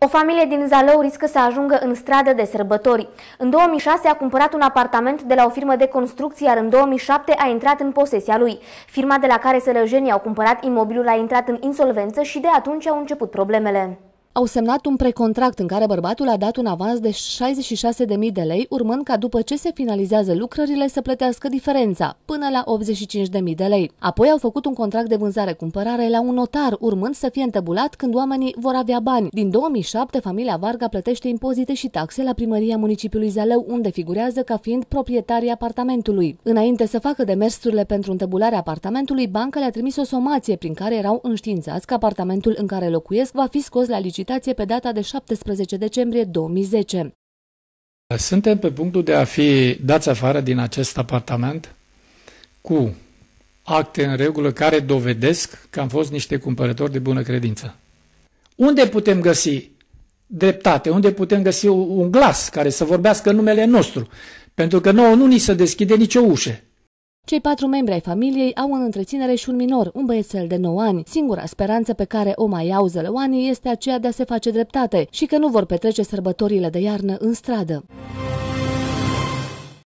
O familie din Zalău riscă să ajungă în stradă de sărbători. În 2006 a cumpărat un apartament de la o firmă de construcții, iar în 2007 a intrat în posesia lui. Firma de la care sălăjenii au cumpărat imobilul a intrat în insolvență și de atunci au început problemele au semnat un precontract în care bărbatul a dat un avans de 66.000 de lei, urmând ca după ce se finalizează lucrările să plătească diferența, până la 85.000 de lei. Apoi au făcut un contract de vânzare-cumpărare la un notar, urmând să fie întăbulat când oamenii vor avea bani. Din 2007, familia Varga plătește impozite și taxe la primăria municipiului Zalău, unde figurează ca fiind proprietarii apartamentului. Înainte să facă demersurile pentru întăbularea apartamentului, banca le-a trimis o somație prin care erau înștiințați că apartamentul în care locuiesc va fi scos la licitație licitație pe data de 17 decembrie 2010. Suntem pe punctul de a fi dați afară din acest apartament cu acte în regulă care dovedesc că am fost niște cumpărători de bună credință. Unde putem găsi dreptate, unde putem găsi un glas care să vorbească în numele nostru? Pentru că nouă nu ni se deschide nicio ușă. Cei patru membri ai familiei au în întreținere și un minor, un băiețel de 9 ani. Singura speranță pe care o mai au zălăoanii este aceea de a se face dreptate și că nu vor petrece sărbătorile de iarnă în stradă.